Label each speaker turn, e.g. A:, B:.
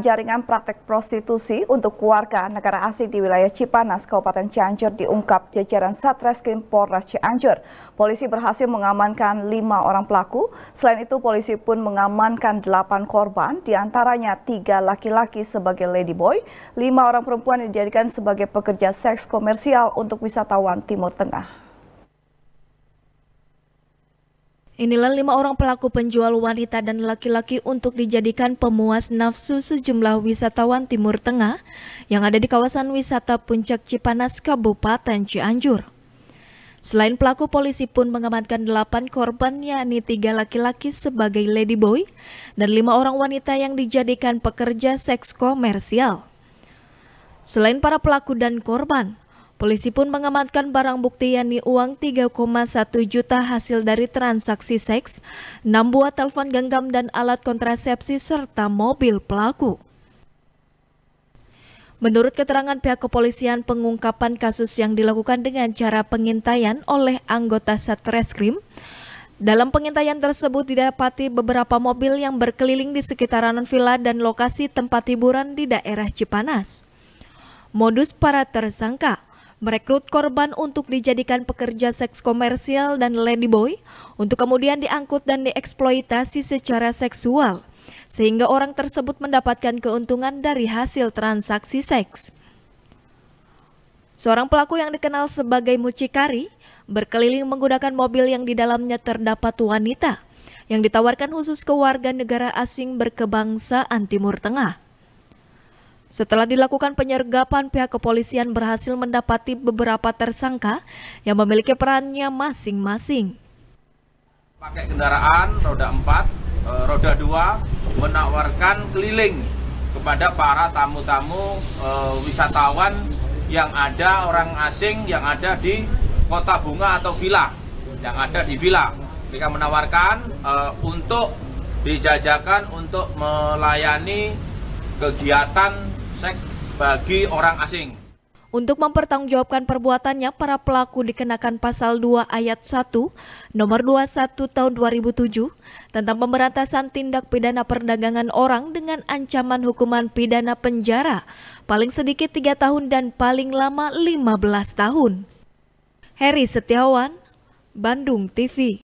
A: jaringan praktek prostitusi untuk keluarga negara asing di wilayah Cipanas, Kabupaten Cianjur diungkap jajaran Satreskrim Polres Cianjur. Polisi berhasil mengamankan lima orang pelaku. Selain itu, polisi pun mengamankan delapan korban, diantaranya tiga laki-laki sebagai ladyboy, lima orang perempuan dijadikan sebagai pekerja seks komersial untuk wisatawan Timur Tengah.
B: Inilah lima orang pelaku penjual wanita dan laki-laki untuk dijadikan pemuas nafsu sejumlah wisatawan Timur Tengah yang ada di kawasan wisata Puncak Cipanas, Kabupaten Cianjur. Selain pelaku, polisi pun mengamankan delapan korban yakni tiga laki-laki sebagai ladyboy dan lima orang wanita yang dijadikan pekerja seks komersial. Selain para pelaku dan korban, Polisi pun mengamankan barang bukti yakni uang 3,1 juta hasil dari transaksi seks, 6 buah telepon genggam dan alat kontrasepsi serta mobil pelaku. Menurut keterangan pihak kepolisian, pengungkapan kasus yang dilakukan dengan cara pengintaian oleh anggota Satreskrim, dalam pengintaian tersebut didapati beberapa mobil yang berkeliling di sekitaran villa dan lokasi tempat hiburan di daerah Cipanas. Modus para tersangka merekrut korban untuk dijadikan pekerja seks komersial dan ladyboy untuk kemudian diangkut dan dieksploitasi secara seksual sehingga orang tersebut mendapatkan keuntungan dari hasil transaksi seks. Seorang pelaku yang dikenal sebagai mucikari berkeliling menggunakan mobil yang di dalamnya terdapat wanita yang ditawarkan khusus ke warga negara asing berkebangsaan Timur Tengah. Setelah dilakukan penyergapan, pihak kepolisian berhasil mendapati beberapa tersangka yang memiliki perannya masing-masing.
C: Pakai kendaraan roda 4, eh, roda 2 menawarkan keliling kepada para tamu-tamu eh, wisatawan yang ada orang asing yang ada di kota bunga atau villa yang ada di villa. Mereka menawarkan eh, untuk dijajakan untuk melayani kegiatan polsek bagi orang asing.
B: Untuk mempertanggungjawabkan perbuatannya, para pelaku dikenakan pasal 2 ayat 1, nomor 21 tahun 2007, tentang pemberantasan tindak pidana perdagangan orang dengan ancaman hukuman pidana penjara, paling sedikit 3 tahun dan paling lama 15 tahun. Heri Setiawan, Bandung TV